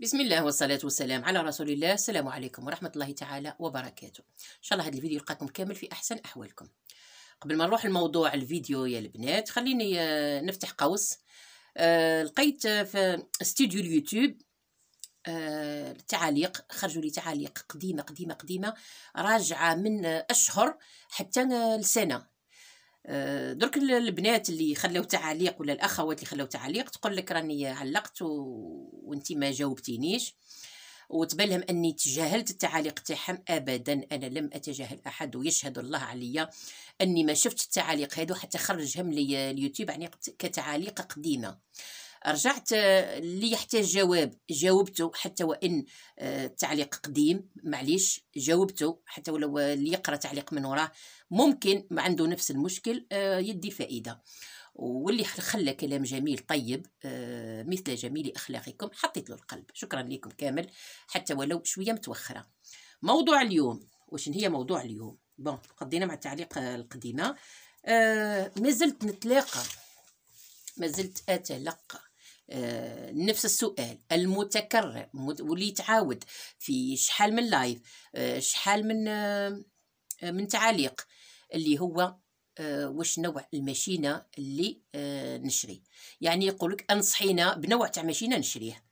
بسم الله والصلاة والسلام على رسول الله السلام عليكم ورحمة الله تعالى وبركاته إن شاء الله هذا الفيديو يلقاكم كامل في أحسن أحوالكم قبل ما نروح لموضوع الفيديو يا البنات خليني آه، نفتح قوس آه، لقيت آه، في استوديو اليوتيوب آه تعاليق خرجوا لي تعاليق قديمة قديمة قديمة راجعة من أشهر حتى لسنة درك البنات اللي خلاو تعاليق ولا الاخوات اللي خلاو تعاليق تقول لك راني علقت و... وانت ما جاوبتينيش وتبان لهم اني تجاهلت التعاليق تاعهم ابدا انا لم اتجاهل احد ويشهد الله عليا اني ما شفت التعاليق هادو حتى خرجهم لي اليوتيوب يعني كتعاليق قديمه رجعت آه، اللي يحتاج جواب جاوبته حتى وان التعليق آه، قديم معليش جاوبته حتى ولو اللي يقرا تعليق من وراه ممكن ما عنده نفس المشكل آه، يدي فائده واللي خلى كلام جميل طيب مثل جميل اخلاقكم حطيت له القلب شكرا لكم كامل حتى ولو شويه متوخره موضوع اليوم واش هي موضوع اليوم بون قضينا مع التعليق القديمه آه مازلت نتلاقى مازلت اتلقى آه، نفس السؤال المتكرر واللي يتعاود في شحال من لايف آه، شحال من آه، من تعاليق اللي هو واش نوع الماشينه اللي نشري يعني يقولك انصحينا بنوع تاع ماشينه نشريه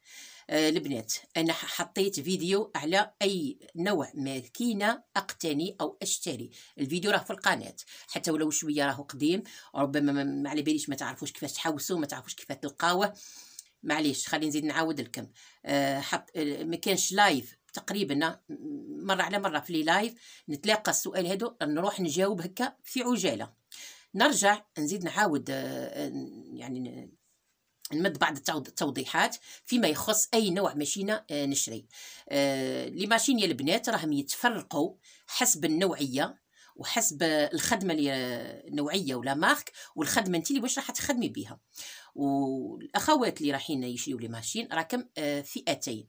آه، البنات انا حطيت فيديو على اي نوع ماكينه اقتني او اشتري الفيديو راه في القناه حتى ولو شويه راهو قديم ربما ما على باليش ما تعرفوش كيفاش تحوسوا ما تعرفوش كيفاش تلقاوه معليش خلينا نزيد نعاود لكم أه حط آه، ما كانش لايف تقريبا مره على مره في لي لايف نتلاقى السؤال هادو نروح نجاوب هكا في عجاله نرجع نزيد نعاود آه، يعني نمد بعض التوضيحات فيما يخص اي نوع ماشينه آه، نشري آه، لي ماشين البنات راهم يتفرقوا حسب النوعيه وحسب الخدمه النوعيه آه، ولا مارك والخدمه انت اللي واش راح تخدمي بها والاخوات اللي رايحين يشريو لي ماشين راكم فئتين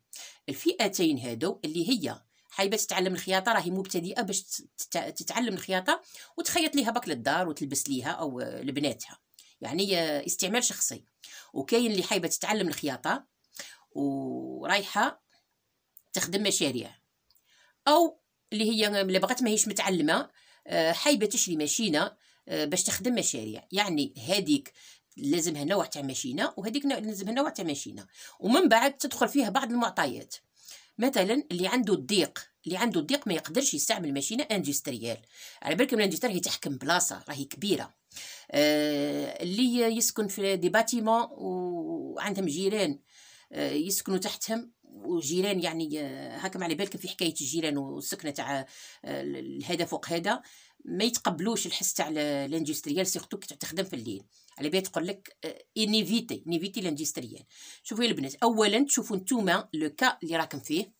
الفئتين هادو اللي هي حايبه تتعلم الخياطه راهي مبتدئه باش تتعلم الخياطه وتخيط ليها باك للدار وتلبس ليها او لبناتها يعني استعمال شخصي وكاين اللي حايبه تتعلم الخياطه ورايحه تخدم مشاريع او اللي هي اللي بغات ماهيش متعلمه آه، حايبه تشري ماشينه آه، باش تخدم مشاريع يعني هذيك لازمها نوع تاع ماشينه وهذيك لازمها نوع تاع ماشينه ومن بعد تدخل فيها بعض المعطيات مثلا اللي عنده الضيق اللي عنده الضيق ما يقدرش يستعمل ماشينه اندستريال على بالكم الاندستريال هي تحكم بلاصه راهي كبيره آه، اللي يسكن في دي باتيمون وعندهم جيران آه، يسكنوا تحتهم وجيران يعني آه، هاكم على بالكم في حكايه الجيران والسكنه تاع هذا فوق هذا ما يتقبلوش الحس تاع الاندستريال سيرتو كي تخدم في الليل على بالي تقول لك انيفيتي نيفيتي الاندستريال شوفوا يا البنات اولا تشوفوا نتوما لو كا اللي راكم فيه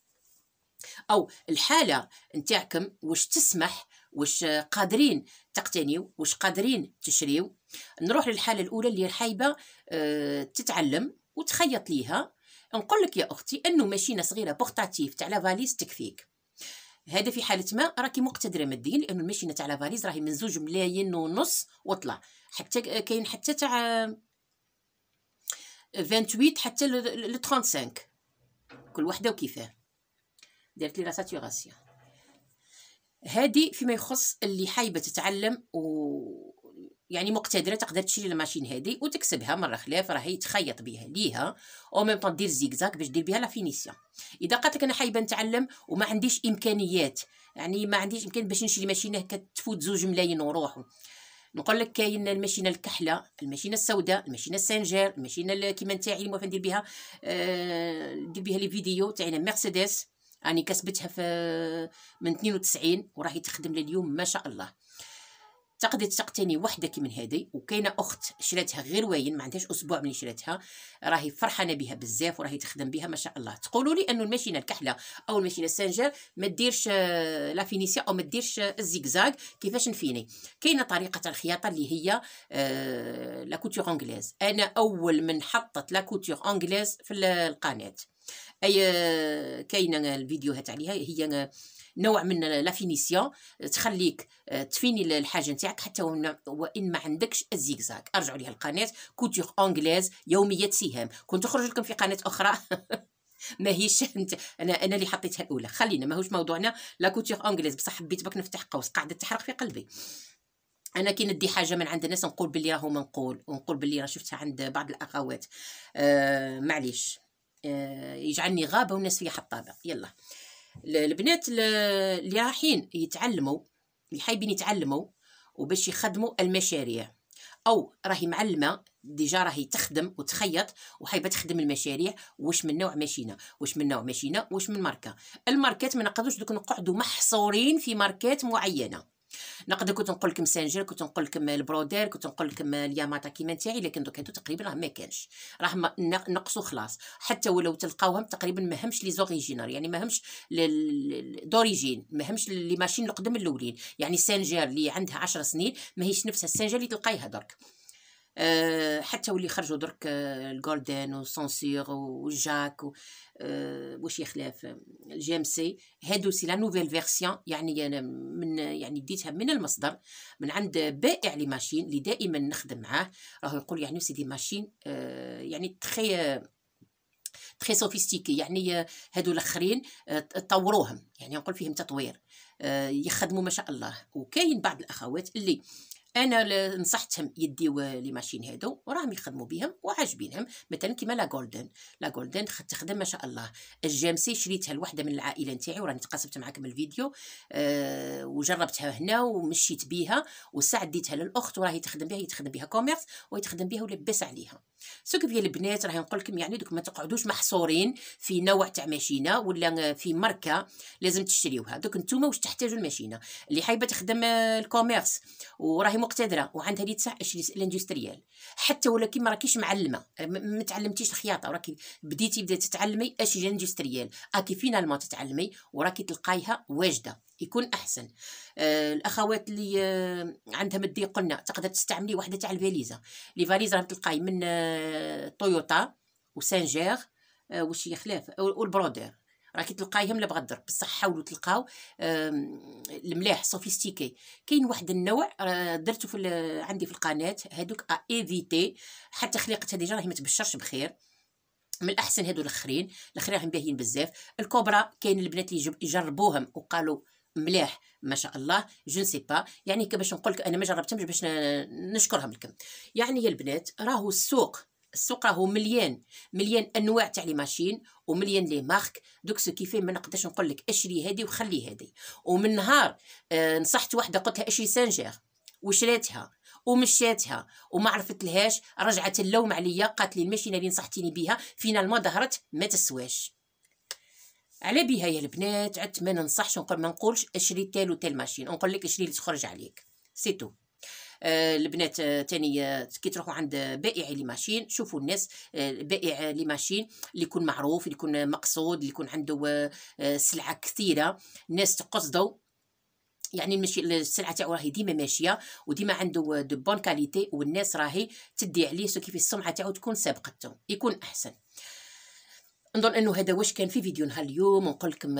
او الحاله نتاعكم واش تسمح واش قادرين تقتنيو واش قادرين تشريو نروح للحاله الاولى اللي الحايبه آه، تتعلم وتخيط ليها نقول لك يا اختي انه ماشينه صغيره بورتاتيف تاع لافاليز فاليز تكفيك هذا في حاله ما راكي مقتدره ماديا لانه الماشينه تاع لافاليز فاليز راهي من زوج ملايين ونص وطلع حتى كاين حتى تاع 28 حتى ل 35 كل وحده وكيفاه دارت لي لا ساتوراسيون هذه فيما يخص اللي حايبه تتعلم و يعني مقتدره تقدر تشري الماشين هذه وتكسبها مره خلاف راهي تخيط بها ليها او ميم طون دير زيكزاك باش دير بها لا فينيسيون اذا قالت لك انا حايبه نتعلم وما عنديش امكانيات يعني ما عنديش امكان باش نشري ماشينه كتفوت زوج ملايين وروحو نقول لك كاين الماشينه الكحله الماشينه السوداء الماشينه السنجير الماشينه كيما نتاعي اللي ندير بها آه، ندير آه بها لي فيديو تاعنا مرسيدس راني كسبتها في من 92 وراهي تخدم لليوم ما شاء الله تقدي تقتني وحده كي من هذه وكاينه اخت شريتها غير واين ما عندهاش اسبوع ملي شريتها راهي فرحانه بها بزاف وراهي تخدم بها ما شاء الله تقولوا لي انه الماشينه الكحله او الماشينه السنجر ما ديرش لا فينيسيا او ما ديرش الزيكزاغ كيفاش نفيني كاينه طريقه الخياطه اللي هي آه، لا كوتور انجليز انا اول من حطت لا كوتور انجليز في القناه اي آه، كاينه آه، الفيديوهات عليها هي آه، نوع من لافينيسيون تخليك تفيني الحاجه نتاعك حتى وان ما عندكش الزيكزاك ارجعوا لها القناه كوتور انجليز يوميه سهام كنت اخرج لكم في قناه اخرى ما هيش انت انا انا اللي حطيتها الاولى خلينا ماهوش موضوعنا لا كوتور انجليز بصح حبيت بك نفتح قوس قاعده تحرق في قلبي انا كي ندي حاجه من عند الناس نقول بلي راهو منقول ونقول بلي راه شفتها عند بعض الاخوات آه معليش آه، يجعلني غابه والناس فيها حطابه يلا البنات اللي رايحين يتعلموا اللي حايبين يتعلموا وباش يخدموا المشاريع او راهي معلمه ديجا راهي تخدم وتخيط وحايبه تخدم المشاريع واش من نوع ماشينا واش من نوع ماشينا واش من ماركه الماركات ما نقدروش دوك نقعدوا محصورين في ماركات معينه نقدر كنت نقول لكم سانجير كنت نقول لكم البرودير كنت نقول لكم الياماتا كيما نتاعي لكن دوك هادو تقريبا راه ما كانش راه نقصوا خلاص حتى ولو تلقاوهم تقريبا ما همش لي زوريجينال يعني ما همش دوريجين ما همش لي ماشين القدم الاولين يعني سانجير اللي عندها 10 سنين ماهيش نفسها السانجير اللي تلقايها درك آه، حتى واللي خرجوا درك الجولدن وسانسير وجاك واش يخلاف الجي ام سي هادو سي لا نوفيل فيرسيون يعني انا من يعني ديتها من المصدر من عند بائع لي ماشين اللي دائما نخدم معاه راه يقول يعني سيدي ماشين آه، يعني تخي تري سوفيستيكي يعني هادو الاخرين آه، طوروهم يعني نقول فيهم تطوير يخدموا ما شاء الله وكاين بعض الاخوات اللي انا نصحتهم يديو لي ماشين هادو وراهم يخدموا بهم وعاجبينهم مثلا كيما لا جولدن لا جولدن تخدم ما شاء الله الجامسي شريتها لوحده من العائله نتاعي وراني تقاسمت معاكم الفيديو أه وجربتها هنا ومشيت بها وساعة للاخت وراهي تخدم بها هي تخدم بها كوميرس ويتخدم بها ولبس عليها سوق بيا البنات راهي نقول لكم يعني دوك ما تقعدوش محصورين في نوع تاع ماشينه ولا في ماركه لازم تشريوها دوك نتوما واش تحتاجوا الماشينه اللي حايبه تخدم الكوميرس وراهي مقتدره وعندها لي اللي تسعش الاندستريال حتى ولكن ما راكيش معلمه ما تعلمتيش الخياطه وراكي بديتي بدات تتعلمي اش الاندستريال اكي فينالمون تتعلمي وراكي تلقايها واجده يكون احسن آه الاخوات اللي آه عندها مدي قلنا تقدر تستعملي وحده تاع الفاليزا لي فاليز راه تلقاي من آه تويوتا وسانجير آه وشي خلاف والبرودير راكي تلقايهم لا بغدر بصح حاولوا تلقاو الملاح سوفيستيكي كاين واحد النوع آه، درته في عندي في القناه هادوك ايفيتي حتى خليقتها ديجا راهي ما تبشرش بخير من الاحسن هادو الاخرين الاخرين راهم باهيين بزاف الكوبرا كاين البنات اللي جربوهم وقالوا مليح ما شاء الله جو سي با يعني باش نقول لك انا ما جربتهمش باش نشكرهم لكم يعني يا البنات راهو السوق السوق راهو مليان مليان انواع تاع لي ماشين ومليان لي مارك دوك سو كيفي ما نقدرش نقول لك اشري هذه وخلي هذه ومن نهار آه نصحت وحده قلت لها اشري سانجير وشريتها ومشاتها وما عرفت لهاش رجعت اللوم عليا قالت لي الماشينه اللي نصحتيني بها ما ظهرت ما تسواش على بها يا البنات عدت ما ننصحش نقول ما نقولش اشري تال وتال ماشين نقول لك اشري اللي تخرج عليك سيتو آه، البنات آه، تاني آه، كي تروحوا عند بائع لي ماشين شوفوا الناس بائع لي ماشين اللي يكون معروف اللي يكون مقصود اللي يكون عنده سلعه كثيره الناس تقصدوا يعني ماشي السلعه تاعو راهي ديما ماشيه وديما عنده دو بون كاليتي والناس راهي تدي عليه سو كيف السمعه تاعو تكون سابقته يكون احسن نظن انه هذا واش كان في فيديو نهار اليوم ونقول لكم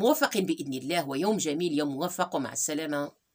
موفقين باذن الله ويوم جميل يوم موفق ومع السلامه